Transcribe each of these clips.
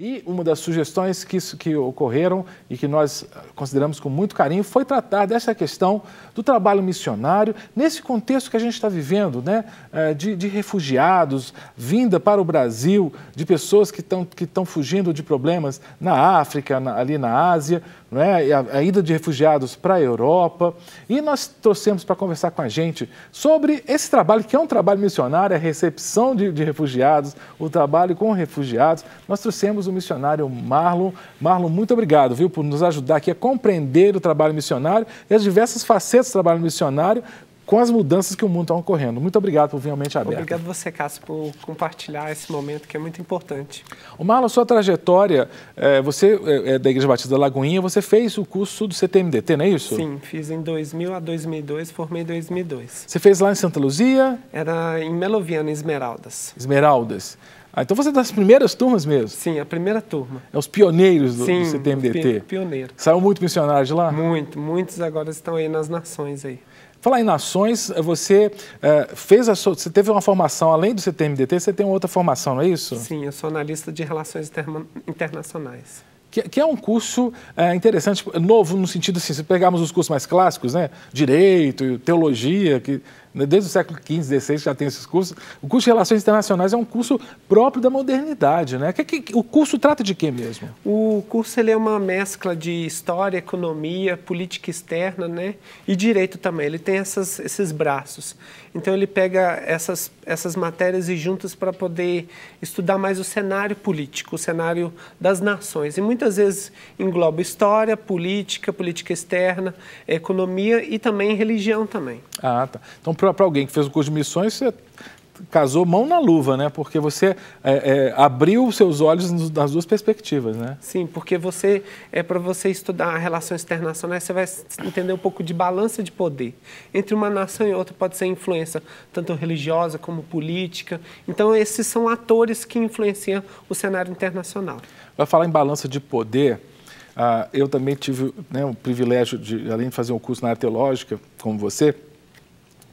E uma das sugestões que, que ocorreram e que nós ah, consideramos com muito carinho foi tratar dessa questão do trabalho missionário nesse contexto que a gente está vivendo, né? Ah, de, de, refugiados, vinda para o Brasil, de pessoas que estão que fugindo de problemas na África, na, ali na Ásia. Né? a, a, ida de refugiados para a Europa. E nós trouxemos para conversar com a gente sobre esse trabalho, que é um trabalho missionário, a recepção de, de refugiados, o trabalho com refugiados. Nós trouxemos o missionário Marlon. Marlon, muito obrigado viu, por nos ajudar aqui a compreender o trabalho missionário e as diversas facetas do trabalho missionário, com as mudanças que o mundo está ocorrendo. Muito obrigado por vir ao Mente Aberta. Obrigado você, Cássio, por compartilhar esse momento que é muito importante. O Marlon, sua trajetória, é, você é, é da Igreja Batista da Lagoinha, você fez o curso do CTMDT, não é isso? Sim, fiz em 2000 a 2002, formei em 2002. Você fez lá em Santa Luzia? Era em Meloviana, em Esmeraldas. Esmeraldas. Ah, então você é das primeiras turmas mesmo? Sim, a primeira turma. É os pioneiros do, Sim, do CTMDT? Sim, pioneiro. Saiu muito missionário de lá? Muito, muitos agora estão aí nas nações aí. Falar em nações, eh, você eh, fez a sua, você teve uma formação além do CTMDT, você tem uma outra formação, não é isso? Sim, eu sou analista de relações internacionais. Que, que, é um curso é, interessante, novo no sentido assim, se pegarmos os cursos mais clássicos, né, direito, teologia, que né? desde o século XV, XVI já tem esses cursos. O curso de Relações Internacionais é um curso próprio da modernidade, né? Que, que, o curso trata de quê mesmo? O curso ele é uma mescla de história, economia, política externa, né? E direito também. Ele tem essas, esses braços. Então ele pega essas, essas matérias e juntas para poder estudar mais o cenário político, o cenário das nações. E muitas vezes engloba história, política, política externa, economia e também religião também. Ah, tá. Então, para alguém que fez o curso de missões, você casou mão na luva, né? Porque você é, é, abriu seus olhos nas duas perspectivas, né? Sim, porque você é para você estudar relações internacionais, você vai entender um pouco de balança de poder entre uma nação e outra pode ser influência tanto religiosa como política. Então esses são atores que influenciam o cenário internacional. Vai falar em balança de poder. Ah, eu também tive né, o privilégio de, além de fazer um curso na área como você,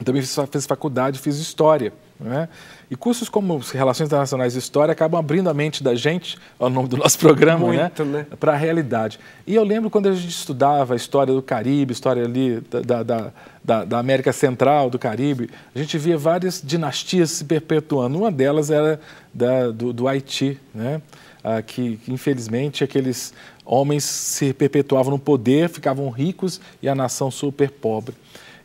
também fiz, fiz faculdade, fiz história. Né? E cursos como Relações Internacionais e História acabam abrindo a mente da gente, ao nome do nosso programa, né? né? para a realidade. E eu lembro quando a gente estudava a história do Caribe, história ali da, da, da, da América Central, do Caribe, a gente via várias dinastias se perpetuando. Uma delas era da, do, do Haiti, né? Ah, que infelizmente aqueles homens se perpetuavam no poder, ficavam ricos e a nação super pobre.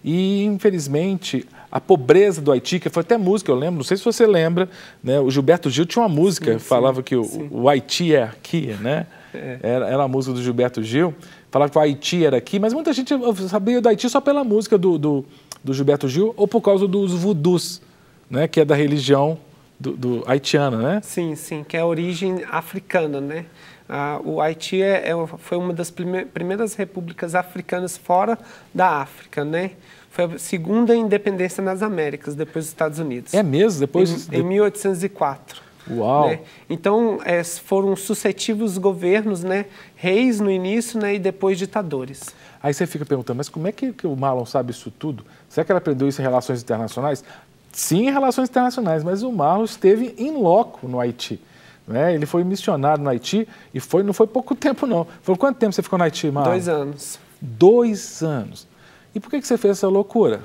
E, infelizmente, a pobreza do Haiti, que foi até música, eu lembro, não sei se você lembra, né? o Gilberto Gil tinha uma música, sim, sim, falava que o, o, Haiti é aqui, né? É. Era, era a música do Gilberto Gil, falava que o Haiti era aqui, mas muita gente sabia do Haiti só pela música do, do, do Gilberto Gil ou por causa dos vudus, né? que é da religião do, do haitiana, né? Sim, sim, que é a origem africana, né? Ah, o Haiti é, é, foi uma das primeiras repúblicas africanas fora da África, né? Foi a segunda independência nas Américas, depois dos Estados Unidos. É mesmo? Depois... Em, em 1804. Uau! Né? Então, é, foram sucessivos governos, né? Reis no início né? e depois ditadores. Aí você fica perguntando, mas como é que, que o Marlon sabe isso tudo? Será que ele aprendeu isso em relações internacionais? sim em relações internacionais, mas o Marlos esteve em loco no Haiti. Né? Ele foi missionário no Haiti e foi, não foi pouco tempo, não. Foi quanto tempo você ficou no Haiti, Marlos? Dois anos. Dois anos. E por que, que você fez essa loucura?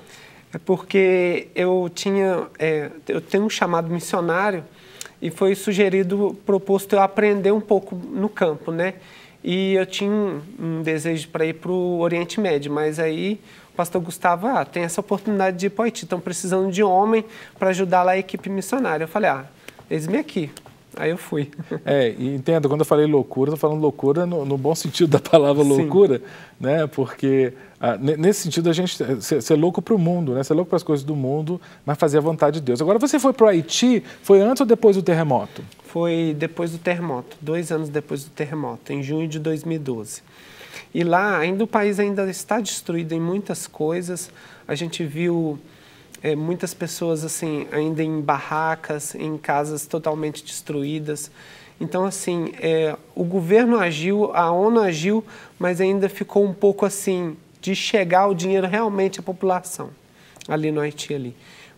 É porque eu tinha, é, eu tenho um chamado missionário e foi sugerido, proposto eu aprender um pouco no campo, né? E eu tinha um, desejo para ir para o Oriente Médio, mas aí o pastor Gustavo, ah, tem essa oportunidade de ir para o Haiti, estão precisando de homem para ajudar lá a equipe missionária. Eu falei, ah, eles me aqui. Aí eu fui. É, entendo entenda, quando eu falei loucura, estou falando loucura no, no, bom sentido da palavra Sim. loucura, né? Porque ah, nesse sentido a gente ser, eh, ser é louco para o mundo, né? Ser é louco para as coisas do mundo, mas fazer a vontade de Deus. Agora você foi para o Haiti, foi antes ou depois do terremoto? foi depois do terremoto, dois anos depois do terremoto, em junho de 2012. E lá, ainda o país ainda está destruído em muitas coisas. A gente viu é, muitas pessoas assim ainda em barracas, em casas totalmente destruídas. Então, assim, é, o governo agiu, a ONU agiu, mas ainda ficou um pouco assim de chegar o dinheiro realmente à população ali no Haiti ali.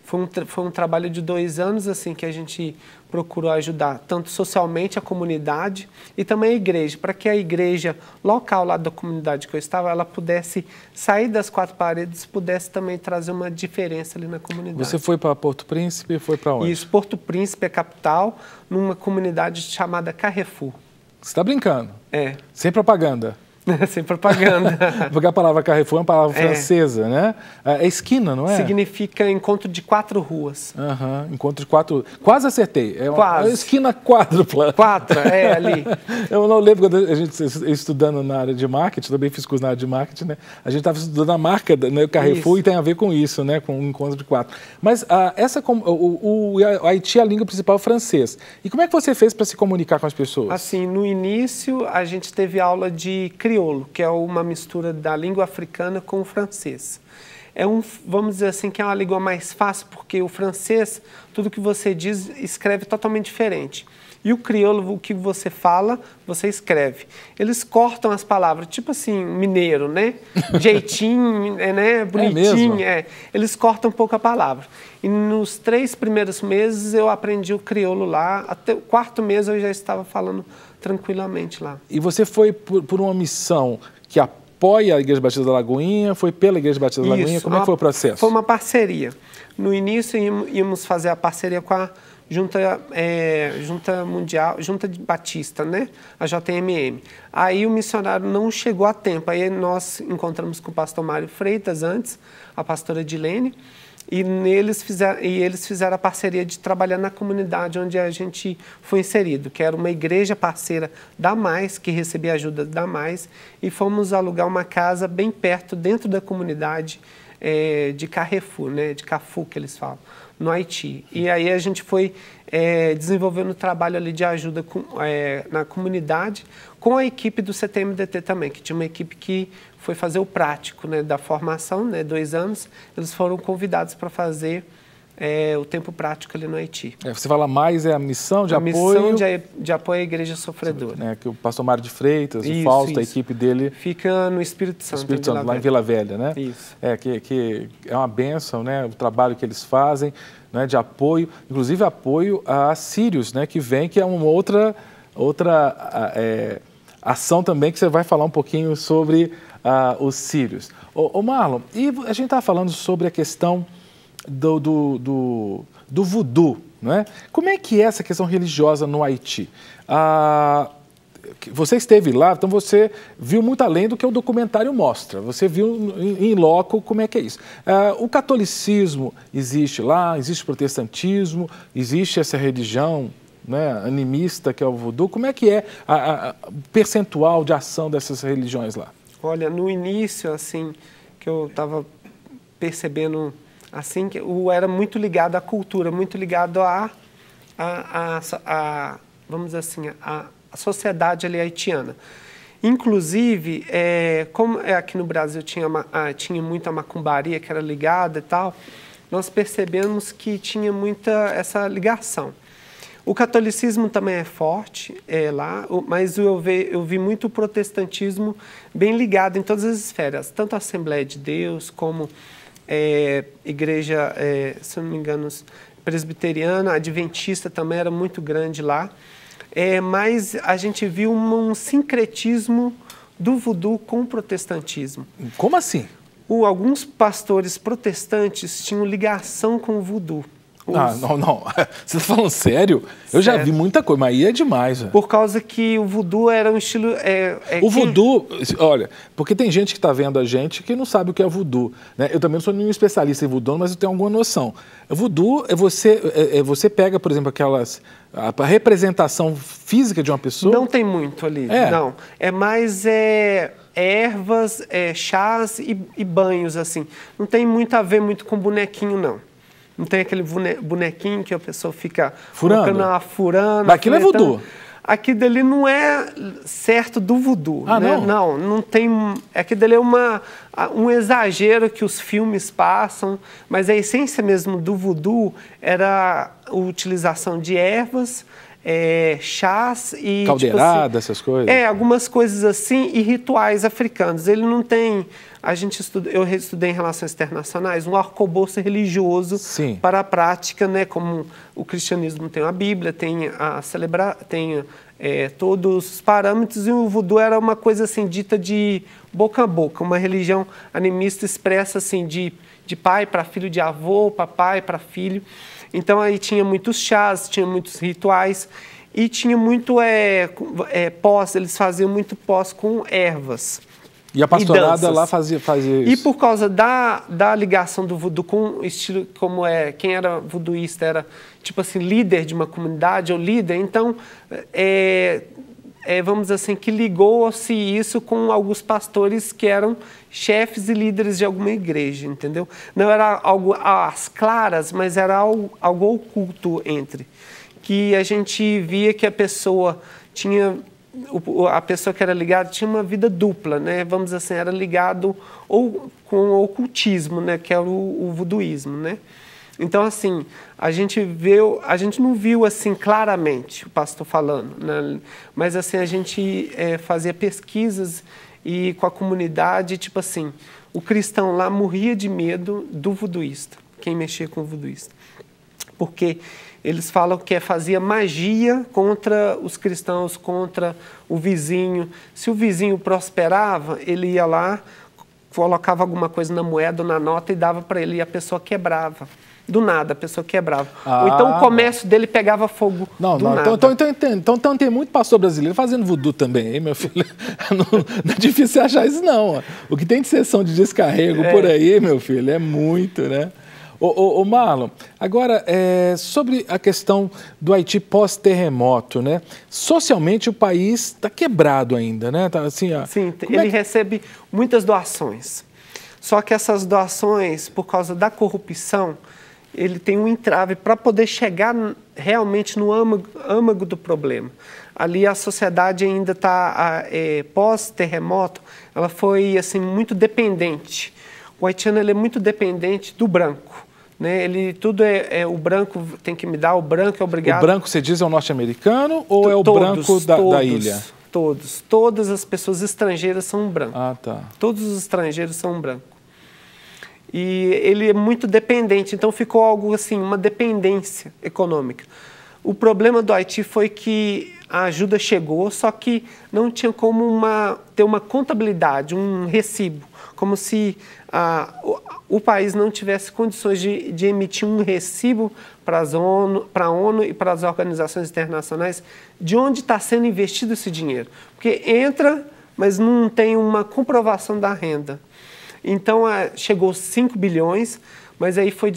Foi um, foi um trabalho de dois anos assim que a gente procurou ajudar tanto socialmente a comunidade e também a igreja, para que a igreja local lá da comunidade que eu estava, ela pudesse sair das quatro paredes, pudesse também trazer uma diferença ali na comunidade. Você foi para Porto Príncipe e foi para onde? Isso, Porto Príncipe é capital, numa comunidade chamada Carrefour. Você está brincando? É. Sem propaganda? Sem propaganda. Porque a palavra Carrefour é uma palavra é. francesa, né? É, é esquina, não é? Significa encontro de quatro ruas. Uhum, encontro de quatro. Quase acertei. É Quase. uma esquina quádrupla. Quatro, é ali. eu não lembro quando a gente estudando na área de marketing, também fiz curso na área de marketing, né? A gente estava estudando a marca né, Carrefour isso. e tem a ver com isso, né? Com um encontro de quatro. Mas ah, essa, o, o, o Haiti é a língua principal é francês. E como é que você fez para se comunicar com as pessoas? Assim, no início a gente teve aula de criação que é uma mistura da língua africana com o francês. É um, vamos dizer assim, que é uma língua mais fácil, porque o francês, tudo que você diz, escreve totalmente diferente. E o crioulo, o que você fala, você escreve. Eles cortam as palavras, tipo assim, mineiro, né? Jeitinho, é, né? É Bonitinho. É, é Eles cortam um pouco a palavra. E nos três primeiros meses eu aprendi o crioulo lá. Até o quarto mês eu já estava falando tranquilamente lá. E você foi por, por uma missão que apoia a Igreja Batista da Lagoinha? Foi pela Igreja Batista da Lagoinha? Isso, Como é que foi o processo? Foi uma parceria. No início, íamos fazer a parceria com a junta, é, junta mundial, junta de Batista, né? A JMM. Aí o missionário não chegou a tempo. Aí nós encontramos com o pastor Mário Freitas antes, a pastora Dilene, e, neles fizeram, e eles fizeram a parceria de trabalhar na comunidade onde a gente foi inserido, que era uma igreja parceira da Mais, que recebia ajuda da Mais, e fomos alugar uma casa bem perto, dentro da comunidade, é, de Carrefour, né, de Cafu que eles falam, no Haiti. E aí a gente foi é, desenvolvendo trabalho ali de ajuda com, é, na comunidade com a equipe do CTMDT também, que tinha uma equipe que foi fazer o prático né, da formação, né, dois anos, eles foram convidados para fazer é, o tempo prático ali no Haiti. É, você fala mais é a missão de a apoio... missão de, de, apoio à igreja sofredora. É, que o pastor Mário de Freitas, isso, o Fausto, isso. a equipe dele... Fica no Espírito Santo, Espírito Santo Vila lá em Vila Velha, né? Isso. É, que, que é uma bênção, né? O trabalho que eles fazem, né? de apoio, inclusive apoio a sírios, né? Que vem, que é uma outra, outra é, ação também que você vai falar um pouquinho sobre uh, os sírios. Ô, ô Marlon, e a gente está falando sobre a questão do, do, do, do voodoo, é? Como é que é essa questão religiosa no Haiti? Ah, você esteve lá, então você viu muito além do que o documentário mostra. Você viu em loco como é que é isso. Ah, o catolicismo existe lá, existe o protestantismo, existe essa religião né, animista que é o voodoo. Como é que é o percentual de ação dessas religiões lá? Olha, no início, assim, que eu estava percebendo assim que o era muito ligado à cultura, muito ligado à, vamos dizer assim, à, sociedade ali haitiana. Inclusive, é, como é, aqui no Brasil tinha, tinha muita macumbaria que era ligada e tal, nós percebemos que tinha muita essa ligação. O catolicismo também é forte é, lá, mas eu vi, eu vi muito o protestantismo bem ligado em todas as esferas, tanto a Assembleia de Deus como é, igreja, é, se não me engano, presbiteriana, adventista também era muito grande lá. É, mas a gente viu um, um sincretismo do voodoo com o protestantismo. Como assim? O, alguns pastores protestantes tinham ligação com o voodoo. Ah, não, não. Você tá falando sério? Eu já vi muita coisa, mas aí é demais. Véio. Por causa que o voodoo era um estilo. É, é o que... voodoo, olha, porque tem gente que tá vendo a gente que não sabe o que é voodoo. Né? Eu também não sou nenhum especialista em voodoo, mas eu tenho alguma noção. Voodoo é você, é, é você pega, por exemplo, aquelas. A representação física de uma pessoa. Não tem muito ali. É. Não. É mais. É, é ervas, é, chás e, e, banhos, assim. Não tem muito a ver muito com bonequinho, não. Não tem aquele bonequinho que a pessoa fica furando, colocando, ah, furando. é voodoo. Aquilo dele não é certo do voodoo. Ah, né? não? não, não tem. Aquilo dele é uma, um exagero que os filmes passam, mas a essência mesmo do voodoo era a utilização de ervas, é, chás e. Tipo Caldeirada, tipo assim, essas coisas? É, algumas coisas assim e rituais africanos. Ele não tem a gente estuda, eu estudei em relações internacionais, um arcabouço religioso Sim. para a prática, né, como o cristianismo tem a Bíblia, tem a celebrar, tem é, todos os parâmetros e o voodoo era uma coisa assim dita de boca a boca, uma religião animista expressa assim de de pai para filho, de avô para pai para filho. Então aí tinha muitos chás, tinha muitos rituais e tinha muito é, é, pós, eles faziam muito pós com ervas. E a pastorada e lá fazia, fazia isso. E por causa da, da ligação do voodoo com estilo como é, quem era voodooísta era tipo assim líder de uma comunidade ou líder, então é, é, vamos dizer assim, que ligou-se isso com alguns pastores que eram chefes e líderes de alguma igreja, entendeu? Não era algo às claras, mas era algo, algo oculto entre. Que a gente via que a pessoa tinha a pessoa que era ligada tinha uma vida dupla, né? Vamos assim, era ligado ou com o ocultismo, né? Que era o, o né? Então, assim, a gente viu, a gente não viu assim claramente o pastor falando, né? mas assim a gente é, fazia pesquisas e com a comunidade, tipo assim, o cristão lá morria de medo do voduísta, quem mexia com o voduísta porque eles falam que é, fazia magia contra os cristãos, contra o vizinho. Se o vizinho prosperava, ele ia lá, colocava alguma coisa na moeda ou na nota e dava para ele e a pessoa quebrava. Do nada, a pessoa quebrava. Ah, Ou então o comércio dele pegava fogo. Não, não. Então, então, então, então, então, tem muito pastor brasileiro fazendo voodoo também, hein, meu filho? Não, não é difícil achar isso, não. O que tem de sessão de descarrego é. por aí, meu filho, é muito, né? Ô, ô, ô Marlon, agora, é, sobre a questão do Haiti pós-terremoto, né? Socialmente o país está quebrado ainda, né? Tá, assim, ó, Sim, é ele é que... recebe muitas doações. Só que essas doações, por causa da corrupção, ele tem um entrave para poder chegar realmente no âmago, âmago, do problema. Ali a sociedade ainda está, é, pós-terremoto, ela foi assim muito dependente. O haitiano é muito dependente do branco. Né? Ele tudo é, é, o branco tem que me dar o branco é obrigado. O branco você diz é o norte-americano ou T é o todos, branco da, todos, da, ilha? Todos, todas as pessoas estrangeiras são branco. Ah, tá. Todos os estrangeiros são branco. E ele é muito dependente, então ficou algo assim, uma dependência econômica. O problema do Haiti foi que a ajuda chegou, só que não tinha como uma, ter uma contabilidade, um recibo, como se a, o país não tivesse condições de, de emitir um recibo para a ONU e para as organizações internacionais de onde está sendo investido esse dinheiro. Porque entra, mas não tem uma comprovação da renda. Então, é, chegou 5 bilhões, mas aí foi,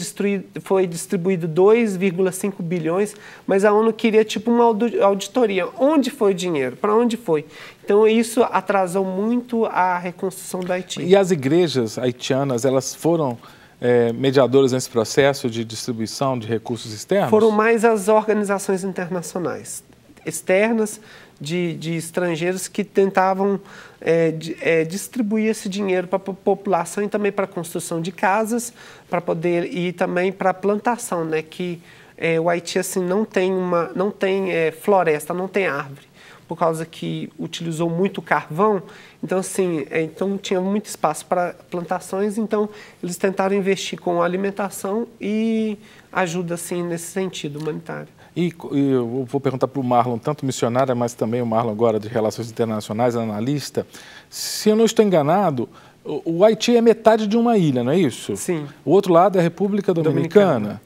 foi distribuído 2,5 bilhões, mas a ONU queria tipo uma auditoria. Onde foi o dinheiro? Para onde foi? Então isso atrasou muito a reconstrução do Haiti. E as igrejas haitianas, elas foram é, nesse processo de distribuição de recursos externos? Foram mais as organizações internacionais externas de, de estrangeiros que tentavam é, de, é, distribuir esse dinheiro para a população e também para a construção de casas, para poder e também para a plantação, né? Que é, o Haiti assim não tem uma, não tem é, floresta, não tem árvore, por causa que utilizou muito carvão. Então assim, é, então tinha muito espaço para plantações. Então eles tentaram investir com alimentação e ajuda assim nesse sentido humanitário. E, eu vou perguntar para o Marlon, tanto missionária, mas também o Marlon agora de Relações Internacionais, analista. Se eu não estou enganado, o, o Haiti é metade de uma ilha, não é isso? Sim. O outro lado é a República Dominicana. Dominicana.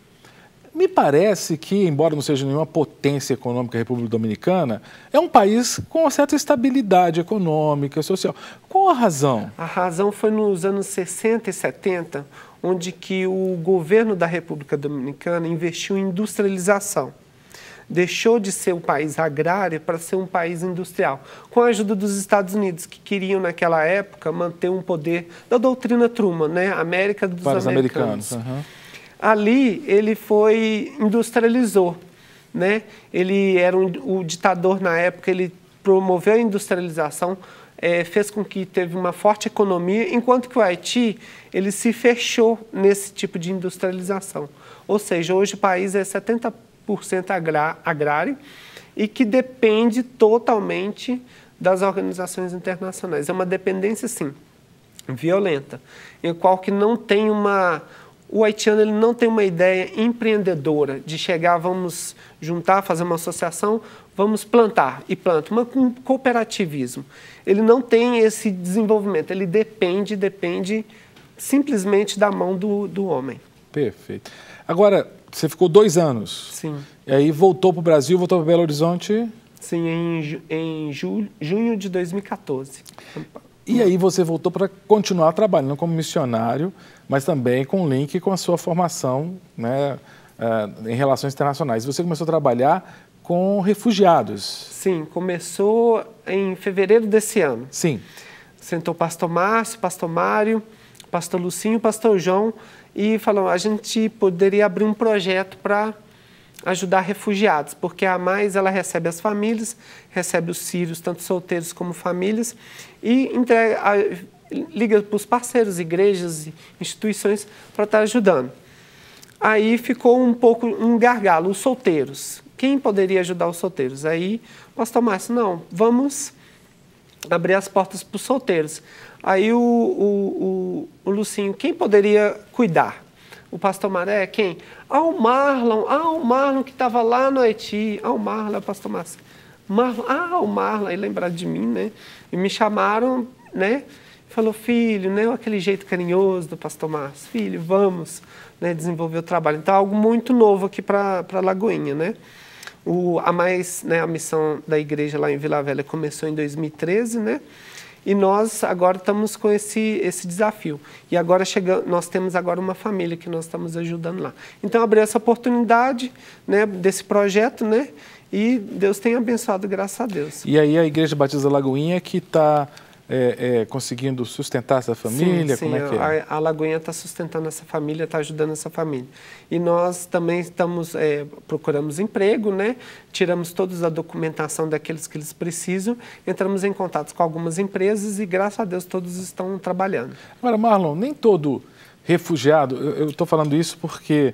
Me parece que, embora não seja nenhuma potência econômica a República Dominicana, é um país com uma certa estabilidade econômica, social. Qual a razão? A razão foi nos anos 60 e 70, onde que o governo da República Dominicana investiu em industrialização deixou de ser um país agrário para ser um país industrial, com a ajuda dos Estados Unidos, que queriam, naquela época, manter um poder da doutrina Truman, né? América dos para americanos. americanos. Uhum. Ali, ele foi, industrializou, né? Ele era um, o ditador na época, ele promoveu a industrialização, é, fez com que teve uma forte economia, enquanto que o Haiti ele se fechou nesse tipo de industrialização. Ou seja, hoje o país é 70 agrário e que depende totalmente das organizações internacionais. É uma dependência, sim, violenta, em qual que não tem uma... O haitiano ele não tem uma ideia empreendedora de chegar, vamos juntar, fazer uma associação, vamos plantar e planta, um cooperativismo. Ele não tem esse desenvolvimento, ele depende, depende simplesmente da mão do, do homem. Perfeito. Agora, você ficou dois anos. Sim. E aí voltou para o Brasil, voltou para Belo Horizonte? Sim, em, em julho, junho de 2014. E aí você voltou para continuar trabalhando como missionário, mas também com link com a sua formação né, eh, em relações internacionais. Você começou a trabalhar com refugiados. Sim, começou em fevereiro desse ano. Sim. Sentou pastor Márcio, pastor Mário, pastor Lucinho, pastor João e falou: a gente poderia abrir um projeto para ajudar refugiados, porque a Mais ela recebe as famílias, recebe os sírios, tanto solteiros como famílias, e entrega, a, liga para os parceiros, igrejas, e instituições para estar tá ajudando. Aí ficou um pouco um gargalo, os solteiros. Quem poderia ajudar os solteiros? Aí o pastor Márcio, não, vamos abrir as portas para os solteiros. Aí o, o, o, o, Lucinho, quem poderia cuidar? O pastor Maré, quem? Ah, o Marlon, ah, o Marlon que estava lá no Haiti, ah, o Marlon, é o pastor Marcelo. Marlon, ah, o Marlon, aí lembraram de mim, né? E me chamaram, né? Falou, filho, né? Aquele jeito carinhoso do pastor Márcio, filho, vamos né? desenvolver o trabalho. Então, algo muito novo aqui para Lagoinha, né? O, a mais, né, a missão da igreja lá em Vila Velha começou em 2013, né? E nós agora estamos com esse, esse desafio. E agora chega, nós temos agora uma família que nós estamos ajudando lá. Então abriu essa oportunidade né, desse projeto, né? E Deus tem abençoado, graças a Deus. E aí a Igreja Batista Lagoinha que está é, é, conseguindo sustentar essa família? Sim, sim. Como é que é? A, a Lagoinha está sustentando essa família, está ajudando essa família. E nós também estamos, é, procuramos emprego, né? tiramos toda a documentação daqueles que eles precisam, entramos em contato com algumas empresas e, graças a Deus, todos estão trabalhando. Agora, Marlon, nem todo refugiado, eu estou falando isso porque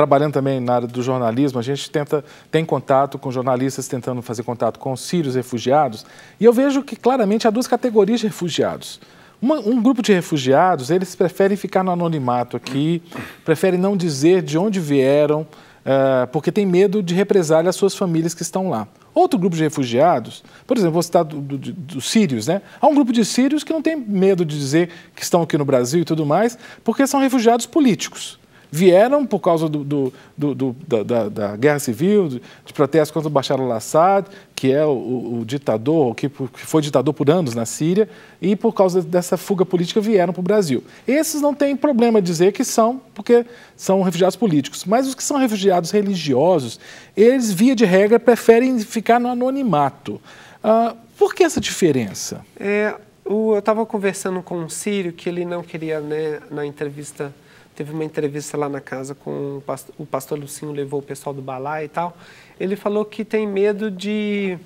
trabalhando também na área do jornalismo, a gente tenta tem contato com jornalistas tentando fazer contato com os sírios refugiados, e eu vejo que claramente há duas categorias de refugiados. Uma, um grupo de refugiados, eles preferem ficar no anonimato aqui, preferem não dizer de onde vieram, uh, porque tem medo de represália às suas famílias que estão lá. Outro grupo de refugiados, por exemplo, vou citar dos do, do, do sírios, né? Há um grupo de sírios que não tem medo de dizer que estão aqui no Brasil e tudo mais, porque são refugiados políticos vieram por causa do, do, do, da, da, guerra civil, de protestos contra o Bashar al-Assad, que é o, o ditador, que, que foi ditador por anos na Síria, e por causa dessa fuga política vieram para o Brasil. Esses não tem problema dizer que são, porque são refugiados políticos. Mas os que são refugiados religiosos, eles, via de regra, preferem ficar no anonimato. Ah, por que essa diferença? É, o, eu estava conversando com um sírio que ele não queria, né, na entrevista Teve uma entrevista lá na casa com o pastor, o pastor Lucinho, levou o pessoal do balai e tal. Ele falou que tem medo de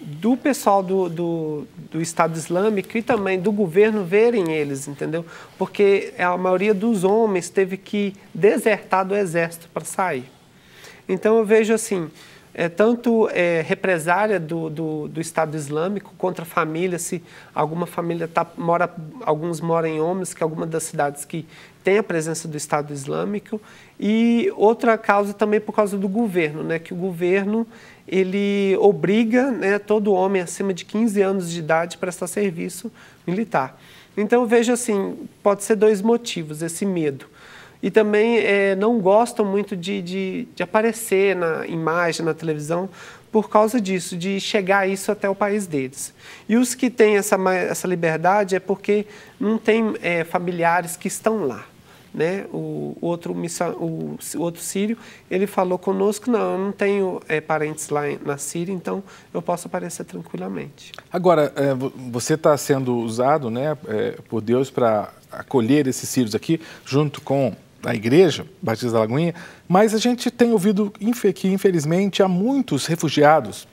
do pessoal do, do, do, Estado Islâmico e também do governo verem eles, entendeu? Porque a maioria dos homens teve que desertar do exército para sair. Então eu vejo assim, é, tanto é, represária do, do, do, Estado Islâmico contra famílias, se alguma família tá, mora, alguns moram em Homs, que é alguma das cidades que tem a presença do Estado Islâmico, e outra causa também por causa do governo, né, que o governo ele obriga né, todo homem acima de 15 anos de idade para prestar serviço militar. Então veja assim, pode ser dois motivos esse medo e também é, não gostam muito de, de, de, aparecer na imagem, na televisão, por causa disso, de chegar isso até o país deles. E os que têm essa, essa liberdade é porque não têm é, familiares que estão lá. Né? O, outro, o, outro sírio, ele falou conosco, não, eu não tenho é, parentes lá na Síria, então eu posso aparecer tranquilamente. Agora, é, você está sendo usado né, é, por Deus para acolher esses sírios aqui, junto com a igreja Batista da Lagoinha, mas a gente tem ouvido que, infelizmente, há muitos refugiados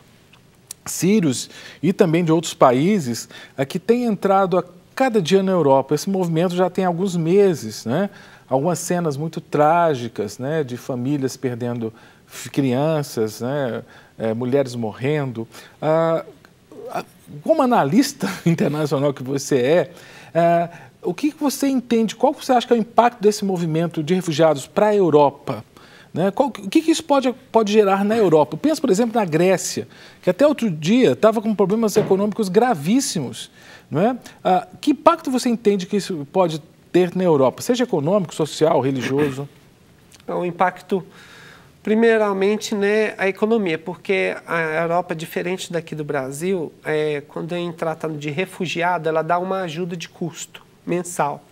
sírios e também de outros países que têm entrado a cada dia na Europa. Esse movimento já tem alguns meses, né? algumas cenas muito trágicas né? de famílias perdendo crianças, né? É, mulheres morrendo. Ah, como analista internacional que você é, ah, o que você entende? Qual você acha que é o impacto desse movimento de refugiados para a Europa? Né? Qual, o que, que, isso pode, pode gerar na Europa? Pensa, por exemplo, na Grécia, que até outro dia estava com problemas econômicos gravíssimos. Né? Ah, que impacto você entende que isso pode ter na Europa, seja econômico, social, religioso? É um impacto, primeiramente, né, a economia, porque a Europa, diferente daqui do Brasil, é, quando a gente trata de refugiado, ela dá uma ajuda de custo mensal.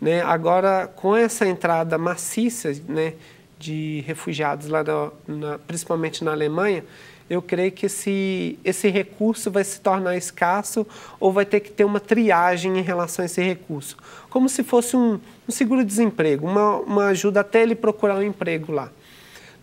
Né? Agora, com essa entrada maciça né, de refugiados, lá na, na, principalmente na Alemanha, eu creio que esse, esse recurso vai se tornar escasso ou vai ter que ter uma triagem em relação a esse recurso. Como se fosse um, um seguro-desemprego, uma, uma ajuda até ele procurar um emprego lá.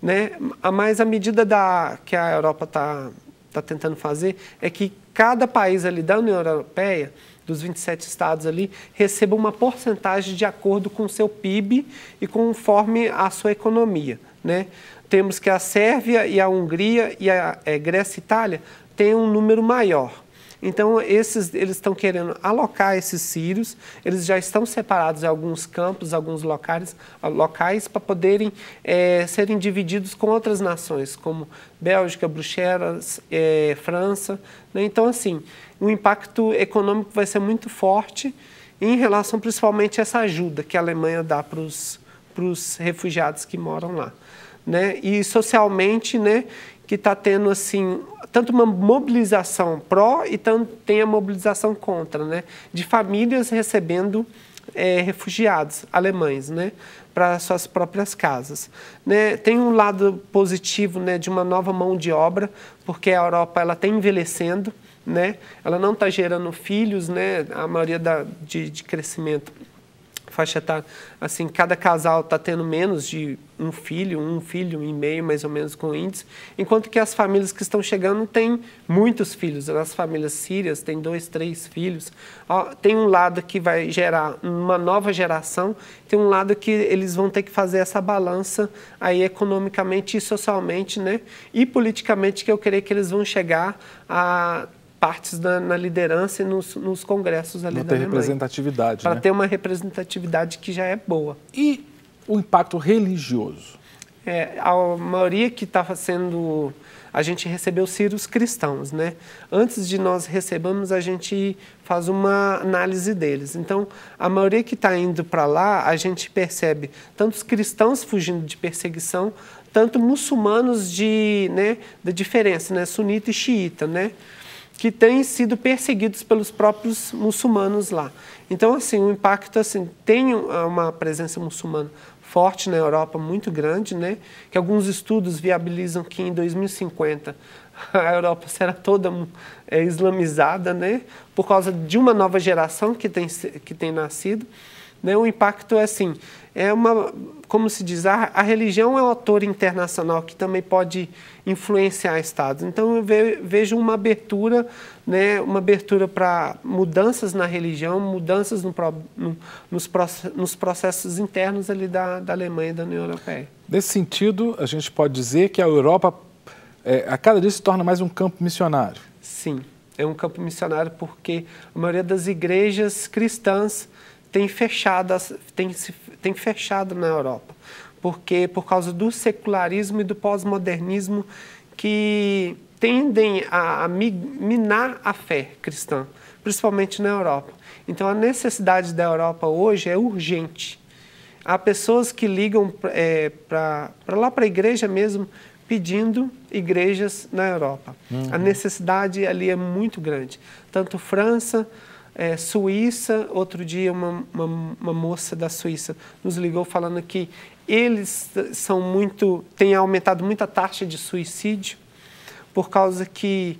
Né? Mas a medida da, que a Europa está tá tentando fazer é que cada país ali da União Europeia, dos 27 estados ali, receba uma porcentagem de acordo com o seu PIB e conforme a sua economia. Né? Temos que a Sérvia e a Hungria e a é, Grécia e Itália têm um número maior. Então, esses, eles estão querendo alocar esses sírios, eles já estão separados em alguns campos, alguns locais, locais para poderem é, serem divididos com outras nações, como Bélgica, Bruxelas, é, França. Né? Então, assim, o impacto econômico vai ser muito forte em relação principalmente a essa ajuda que a Alemanha dá para os refugiados que moram lá né, e socialmente, né, que está tendo assim tanto uma mobilização pró e tanto tem a mobilização contra, né, de famílias recebendo é, refugiados alemães, né, para suas próprias casas. Né? Tem um lado positivo né, de uma nova mão de obra, porque a Europa ela está envelhecendo, né? ela não está gerando filhos, né? a maioria da, de, de crescimento faixa etária, assim, cada casal está tendo menos de um filho, um filho e meio, mais ou menos, com índice, enquanto que as famílias que estão chegando têm muitos filhos. As famílias sírias têm dois, três filhos. Tem um lado que vai gerar uma nova geração, tem um lado que eles vão ter que fazer essa balança aí economicamente e socialmente, né? E politicamente, que eu creio que eles vão chegar a partes na, na liderança e nos, nos congressos ali Não da ter representatividade, Para né? ter uma representatividade que já é boa. E o impacto religioso? É, a maioria que estava sendo... A gente recebeu sírios cristãos, né? Antes de nós recebamos, a gente faz uma análise deles. Então, a maioria que está indo para lá, a gente percebe tantos cristãos fugindo de perseguição, tanto muçulmanos de, né, da diferença, né? Sunita e xiita, né? que têm sido perseguidos pelos próprios muçulmanos lá. Então, assim, o impacto assim, tem ah, uma presença muçulmana forte na Europa, muito grande, né? que alguns estudos viabilizam que em 2050 a Europa será toda é, islamizada, né? por causa de uma nova geração que tem, que tem nascido. Né? O impacto é assim, é uma, como se diz, a, a religião é um ator internacional que também pode influenciar estados. Então eu ve, vejo uma abertura, né, uma abertura para mudanças na religião, mudanças no, no, nos, nos processos internos ali da, da Alemanha e da União Europeia. Nesse sentido, a gente pode dizer que a Europa é, a cada dia se torna mais um campo missionário. Sim, é um campo missionário porque a maioria das igrejas cristãs tem fechado, tem, tem fechado na Europa, porque por causa do secularismo e do pós-modernismo que tendem a, a minar a fé cristã, principalmente na Europa. Então a necessidade da Europa hoje é urgente. Há pessoas que ligam é, para lá para a igreja mesmo pedindo igrejas na Europa. Uhum. A necessidade ali é muito grande. Tanto França, é, Suíça, outro dia uma, uma, uma, moça da Suíça nos ligou falando que eles são muito, tem aumentado muito a taxa de suicídio por causa que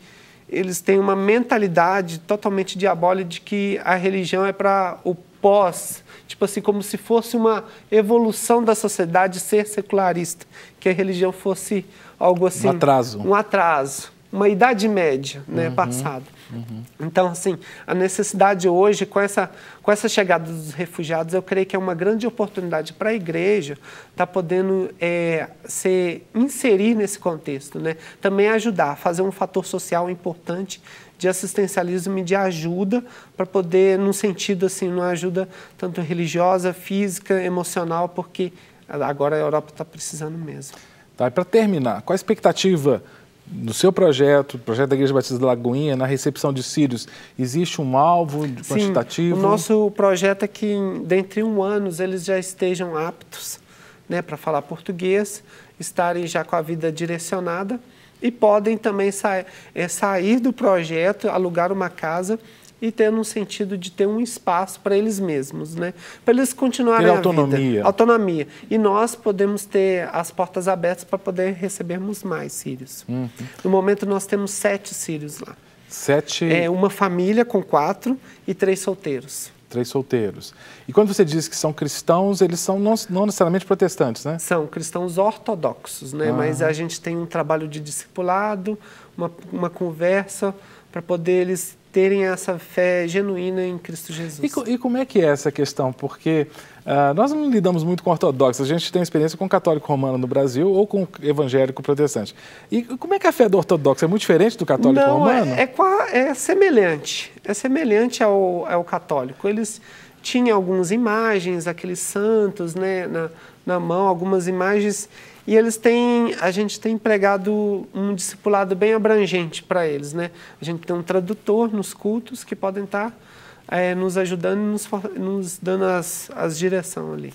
eles têm uma mentalidade totalmente diabólica de que a religião é para o pós, tipo assim, como se fosse uma evolução da sociedade ser secularista, que a religião fosse algo assim, um atraso, um atraso, uma idade média, né, uhum. passada. Uhum. Então, assim, a necessidade hoje, com essa, com essa chegada dos refugiados, eu creio que é uma grande oportunidade para a igreja estar tá podendo é, se inserir nesse contexto, né? Também ajudar, fazer um fator social importante de assistencialismo e de ajuda para poder, num sentido assim, numa ajuda tanto religiosa, física, emocional, porque agora a Europa está precisando mesmo. Tá, e para terminar, qual a expectativa no seu projeto, projeto da Igreja Batista da Lagoinha, na recepção de sírios, existe um alvo quantitativo? Sim, o nosso projeto é que, dentre um ano, eles já estejam aptos né, para falar português, estarem já com a vida direcionada e podem também sa eh, sair do projeto, alugar uma casa e tendo um sentido de ter um espaço para eles mesmos, né? Para eles continuarem ter autonomia. Vida, autonomia. E nós podemos ter as portas abertas para poder recebermos mais sírios. Uhum. No momento nós temos sete sírios lá. Sete. É uma família com quatro e três solteiros. Três solteiros. E quando você diz que são cristãos, eles são não, não necessariamente protestantes, né? São cristãos ortodoxos, né? Ah. Mas a gente tem um trabalho de discipulado, uma, uma conversa para poder eles terem essa fé genuína em Cristo Jesus. E, e como é que é essa questão? Porque uh, nós não lidamos muito com ortodoxos, a gente tem experiência com católico romano no Brasil ou com evangélico protestante. E como é que a fé do ortodoxo é muito diferente do católico não, é, romano? É, é, é, semelhante, é semelhante ao, ao católico. Eles tinham algumas imagens, aqueles santos né, na, na mão, algumas imagens e eles têm, a gente tem empregado um discipulado bem abrangente para eles, né? A gente tem um tradutor nos cultos que podem estar tá, é, nos ajudando e nos, nos, dando as, as direção ali.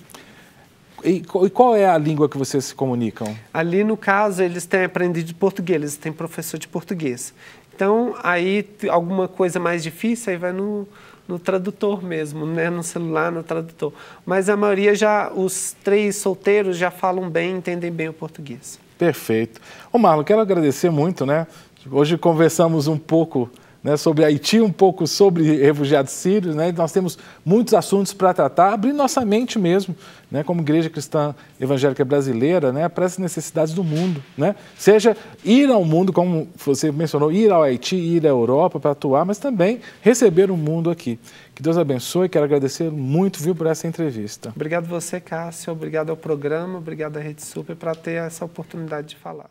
e qual é a língua que vocês se comunicam? Ali, no caso, eles têm aprendido português, eles têm professor de português. Então, aí alguma coisa mais difícil, aí vai no, no tradutor mesmo, né? no celular, no tradutor. Mas a maioria já, os três solteiros já falam bem, entendem bem o português. Perfeito. Ô Marlon, quero agradecer muito, né? Hoje conversamos um pouco né, sobre Haiti, um pouco sobre refugiados sírios. Né, nós temos muitos assuntos para tratar, abrir nossa mente mesmo, né, como Igreja Cristã Evangélica Brasileira, né, para as necessidades do mundo. Né? Seja ir ao mundo, como você mencionou, ir ao Haiti, ir à Europa para atuar, mas também receber o mundo aqui. Que Deus abençoe, quero agradecer muito, viu, por essa entrevista. Obrigado você, Cássio, obrigado ao programa, obrigado à Rede Super para ter essa oportunidade de falar.